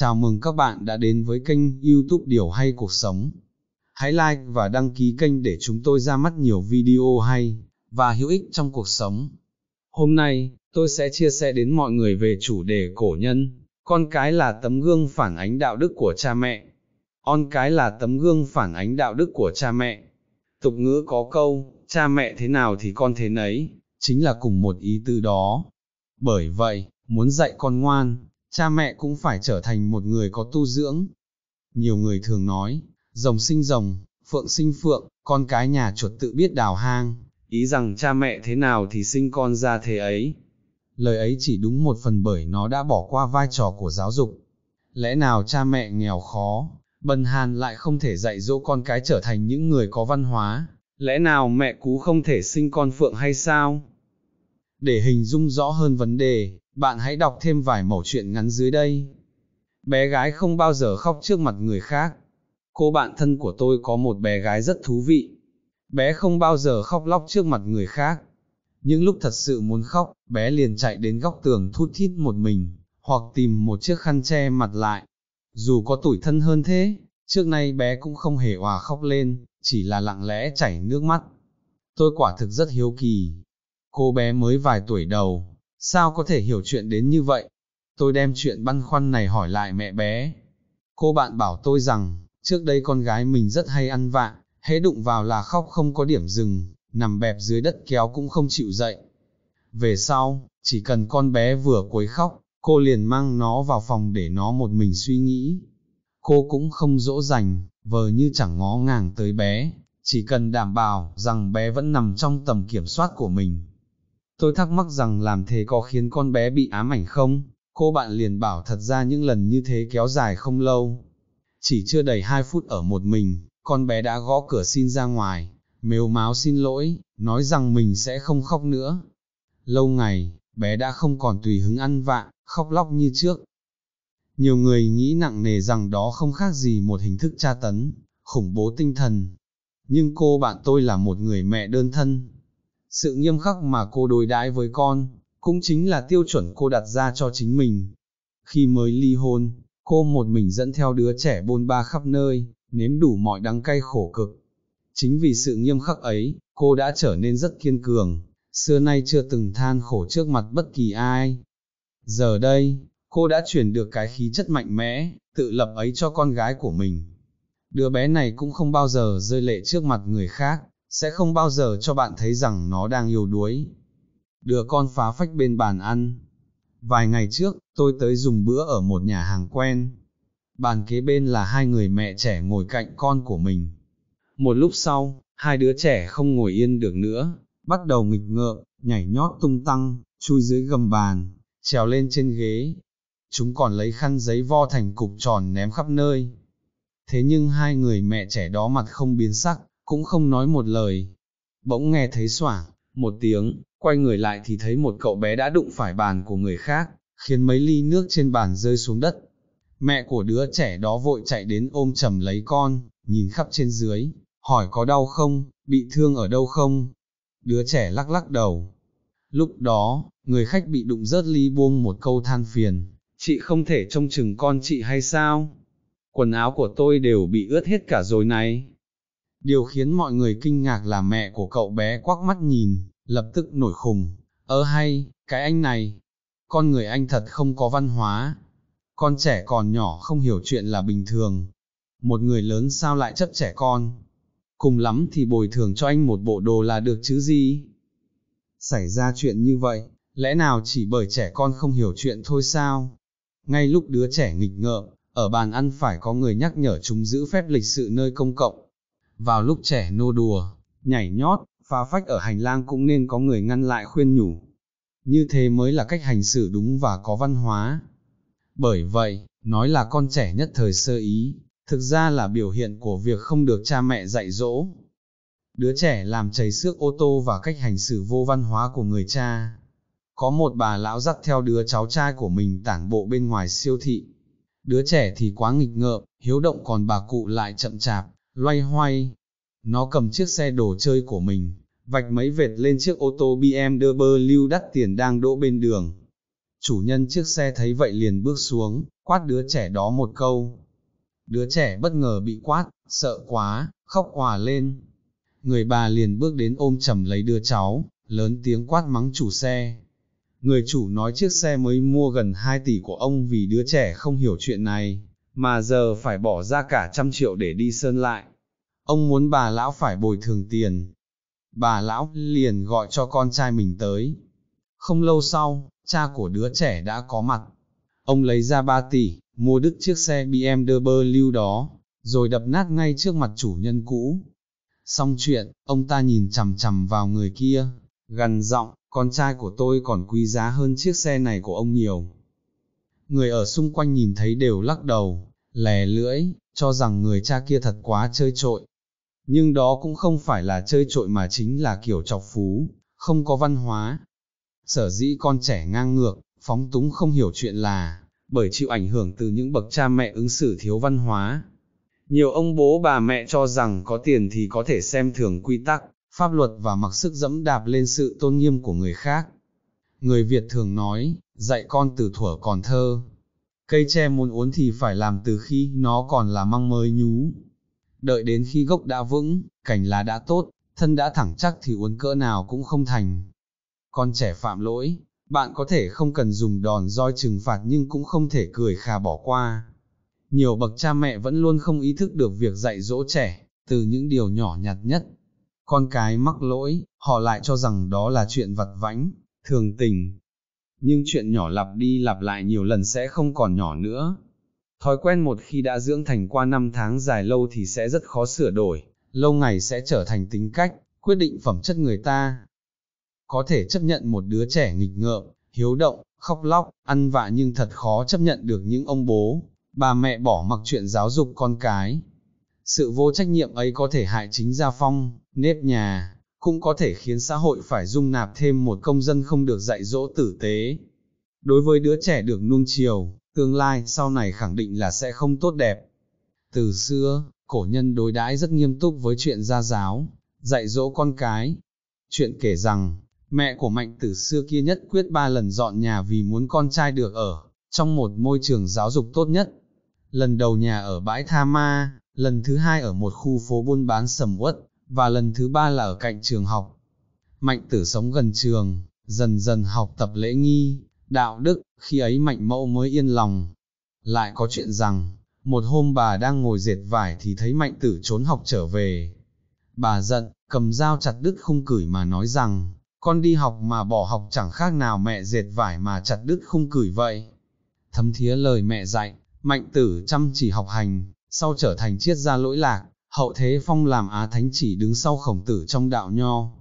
Chào mừng các bạn đã đến với kênh youtube Điều Hay Cuộc Sống. Hãy like và đăng ký kênh để chúng tôi ra mắt nhiều video hay và hữu ích trong cuộc sống. Hôm nay, tôi sẽ chia sẻ đến mọi người về chủ đề cổ nhân. Con cái là tấm gương phản ánh đạo đức của cha mẹ. Con cái là tấm gương phản ánh đạo đức của cha mẹ. Tục ngữ có câu, cha mẹ thế nào thì con thế nấy, chính là cùng một ý tư đó. Bởi vậy, muốn dạy con ngoan, cha mẹ cũng phải trở thành một người có tu dưỡng. Nhiều người thường nói, rồng sinh rồng, phượng sinh phượng, con cái nhà chuột tự biết đào hang, ý rằng cha mẹ thế nào thì sinh con ra thế ấy. Lời ấy chỉ đúng một phần bởi nó đã bỏ qua vai trò của giáo dục. Lẽ nào cha mẹ nghèo khó, bần hàn lại không thể dạy dỗ con cái trở thành những người có văn hóa, lẽ nào mẹ cú không thể sinh con phượng hay sao? Để hình dung rõ hơn vấn đề, bạn hãy đọc thêm vài mẩu chuyện ngắn dưới đây. Bé gái không bao giờ khóc trước mặt người khác. Cô bạn thân của tôi có một bé gái rất thú vị. Bé không bao giờ khóc lóc trước mặt người khác. Những lúc thật sự muốn khóc, bé liền chạy đến góc tường thút thít một mình, hoặc tìm một chiếc khăn che mặt lại. Dù có tuổi thân hơn thế, trước nay bé cũng không hề hòa khóc lên, chỉ là lặng lẽ chảy nước mắt. Tôi quả thực rất hiếu kỳ. Cô bé mới vài tuổi đầu, sao có thể hiểu chuyện đến như vậy? Tôi đem chuyện băn khoăn này hỏi lại mẹ bé. Cô bạn bảo tôi rằng, trước đây con gái mình rất hay ăn vạ, hễ đụng vào là khóc không có điểm dừng, nằm bẹp dưới đất kéo cũng không chịu dậy. Về sau, chỉ cần con bé vừa quấy khóc, cô liền mang nó vào phòng để nó một mình suy nghĩ. Cô cũng không dỗ dành, vờ như chẳng ngó ngàng tới bé, chỉ cần đảm bảo rằng bé vẫn nằm trong tầm kiểm soát của mình, Tôi thắc mắc rằng làm thế có khiến con bé bị ám ảnh không? Cô bạn liền bảo thật ra những lần như thế kéo dài không lâu. Chỉ chưa đầy 2 phút ở một mình, con bé đã gõ cửa xin ra ngoài, mếu máo xin lỗi, nói rằng mình sẽ không khóc nữa. Lâu ngày, bé đã không còn tùy hứng ăn vạ, khóc lóc như trước. Nhiều người nghĩ nặng nề rằng đó không khác gì một hình thức tra tấn, khủng bố tinh thần. Nhưng cô bạn tôi là một người mẹ đơn thân, sự nghiêm khắc mà cô đối đãi với con, cũng chính là tiêu chuẩn cô đặt ra cho chính mình. Khi mới ly hôn, cô một mình dẫn theo đứa trẻ bôn ba khắp nơi, nếm đủ mọi đắng cay khổ cực. Chính vì sự nghiêm khắc ấy, cô đã trở nên rất kiên cường, xưa nay chưa từng than khổ trước mặt bất kỳ ai. Giờ đây, cô đã chuyển được cái khí chất mạnh mẽ, tự lập ấy cho con gái của mình. Đứa bé này cũng không bao giờ rơi lệ trước mặt người khác, sẽ không bao giờ cho bạn thấy rằng nó đang yếu đuối. đưa con phá phách bên bàn ăn. Vài ngày trước, tôi tới dùng bữa ở một nhà hàng quen. Bàn kế bên là hai người mẹ trẻ ngồi cạnh con của mình. Một lúc sau, hai đứa trẻ không ngồi yên được nữa, bắt đầu nghịch ngợm, nhảy nhót tung tăng, chui dưới gầm bàn, trèo lên trên ghế. Chúng còn lấy khăn giấy vo thành cục tròn ném khắp nơi. Thế nhưng hai người mẹ trẻ đó mặt không biến sắc, cũng không nói một lời. Bỗng nghe thấy xỏa, một tiếng, quay người lại thì thấy một cậu bé đã đụng phải bàn của người khác, khiến mấy ly nước trên bàn rơi xuống đất. Mẹ của đứa trẻ đó vội chạy đến ôm chầm lấy con, nhìn khắp trên dưới, hỏi có đau không, bị thương ở đâu không. Đứa trẻ lắc lắc đầu. Lúc đó, người khách bị đụng rớt ly buông một câu than phiền, chị không thể trông chừng con chị hay sao? Quần áo của tôi đều bị ướt hết cả rồi này, Điều khiến mọi người kinh ngạc là mẹ của cậu bé quắc mắt nhìn, lập tức nổi khùng. Ơ hay, cái anh này, con người anh thật không có văn hóa. Con trẻ còn nhỏ không hiểu chuyện là bình thường. Một người lớn sao lại chấp trẻ con. Cùng lắm thì bồi thường cho anh một bộ đồ là được chứ gì. Xảy ra chuyện như vậy, lẽ nào chỉ bởi trẻ con không hiểu chuyện thôi sao? Ngay lúc đứa trẻ nghịch ngợm, ở bàn ăn phải có người nhắc nhở chúng giữ phép lịch sự nơi công cộng, vào lúc trẻ nô đùa, nhảy nhót, phá phách ở hành lang cũng nên có người ngăn lại khuyên nhủ. Như thế mới là cách hành xử đúng và có văn hóa. Bởi vậy, nói là con trẻ nhất thời sơ ý, thực ra là biểu hiện của việc không được cha mẹ dạy dỗ. Đứa trẻ làm chảy xước ô tô và cách hành xử vô văn hóa của người cha. Có một bà lão dắt theo đứa cháu trai của mình tản bộ bên ngoài siêu thị. Đứa trẻ thì quá nghịch ngợm, hiếu động còn bà cụ lại chậm chạp, loay hoay. Nó cầm chiếc xe đồ chơi của mình, vạch mấy vệt lên chiếc ô tô BMW đắt tiền đang đỗ bên đường. Chủ nhân chiếc xe thấy vậy liền bước xuống, quát đứa trẻ đó một câu. Đứa trẻ bất ngờ bị quát, sợ quá, khóc hòa lên. Người bà liền bước đến ôm chầm lấy đứa cháu, lớn tiếng quát mắng chủ xe. Người chủ nói chiếc xe mới mua gần 2 tỷ của ông vì đứa trẻ không hiểu chuyện này, mà giờ phải bỏ ra cả trăm triệu để đi sơn lại ông muốn bà lão phải bồi thường tiền. Bà lão liền gọi cho con trai mình tới. Không lâu sau, cha của đứa trẻ đã có mặt. Ông lấy ra 3 tỷ, mua đứt chiếc xe BMW đó, rồi đập nát ngay trước mặt chủ nhân cũ. Xong chuyện, ông ta nhìn chằm chằm vào người kia, gần giọng, con trai của tôi còn quý giá hơn chiếc xe này của ông nhiều. Người ở xung quanh nhìn thấy đều lắc đầu, lè lưỡi, cho rằng người cha kia thật quá chơi trội nhưng đó cũng không phải là chơi trội mà chính là kiểu chọc phú, không có văn hóa. Sở dĩ con trẻ ngang ngược, phóng túng không hiểu chuyện là, bởi chịu ảnh hưởng từ những bậc cha mẹ ứng xử thiếu văn hóa. Nhiều ông bố bà mẹ cho rằng có tiền thì có thể xem thường quy tắc, pháp luật và mặc sức dẫm đạp lên sự tôn nghiêm của người khác. Người Việt thường nói, dạy con từ thuở còn thơ. Cây tre muốn uốn thì phải làm từ khi nó còn là măng mới nhú, đợi đến khi gốc đã vững, cành lá đã tốt, thân đã thẳng chắc thì uốn cỡ nào cũng không thành. Con trẻ phạm lỗi, bạn có thể không cần dùng đòn roi trừng phạt nhưng cũng không thể cười khà bỏ qua. Nhiều bậc cha mẹ vẫn luôn không ý thức được việc dạy dỗ trẻ, từ những điều nhỏ nhặt nhất. Con cái mắc lỗi, họ lại cho rằng đó là chuyện vặt vãnh, thường tình. Nhưng chuyện nhỏ lặp đi lặp lại nhiều lần sẽ không còn nhỏ nữa, Thói quen một khi đã dưỡng thành qua năm tháng dài lâu thì sẽ rất khó sửa đổi, lâu ngày sẽ trở thành tính cách, quyết định phẩm chất người ta. Có thể chấp nhận một đứa trẻ nghịch ngợm, hiếu động, khóc lóc, ăn vạ nhưng thật khó chấp nhận được những ông bố, bà mẹ bỏ mặc chuyện giáo dục con cái. Sự vô trách nhiệm ấy có thể hại chính gia phong, nếp nhà, cũng có thể khiến xã hội phải dung nạp thêm một công dân không được dạy dỗ tử tế. Đối với đứa trẻ được nuông chiều, tương lai sau này khẳng định là sẽ không tốt đẹp. Từ xưa, cổ nhân đối đãi rất nghiêm túc với chuyện gia giáo, dạy dỗ con cái. Chuyện kể rằng, mẹ của Mạnh Tử xưa kia nhất quyết ba lần dọn nhà vì muốn con trai được ở, trong một môi trường giáo dục tốt nhất. Lần đầu nhà ở bãi Tha Ma, lần thứ hai ở một khu phố buôn bán sầm uất, và lần thứ ba là ở cạnh trường học. Mạnh Tử sống gần trường, dần dần học tập lễ nghi, đạo đức, khi ấy mạnh mẫu mới yên lòng. Lại có chuyện rằng, một hôm bà đang ngồi dệt vải thì thấy mạnh tử trốn học trở về. Bà giận, cầm dao chặt đứt khung cửi mà nói rằng, con đi học mà bỏ học chẳng khác nào mẹ dệt vải mà chặt đứt khung cửi vậy. Thấm thía lời mẹ dạy, mạnh tử chăm chỉ học hành, sau trở thành triết gia lỗi lạc, hậu thế phong làm á thánh chỉ đứng sau khổng tử trong đạo nho,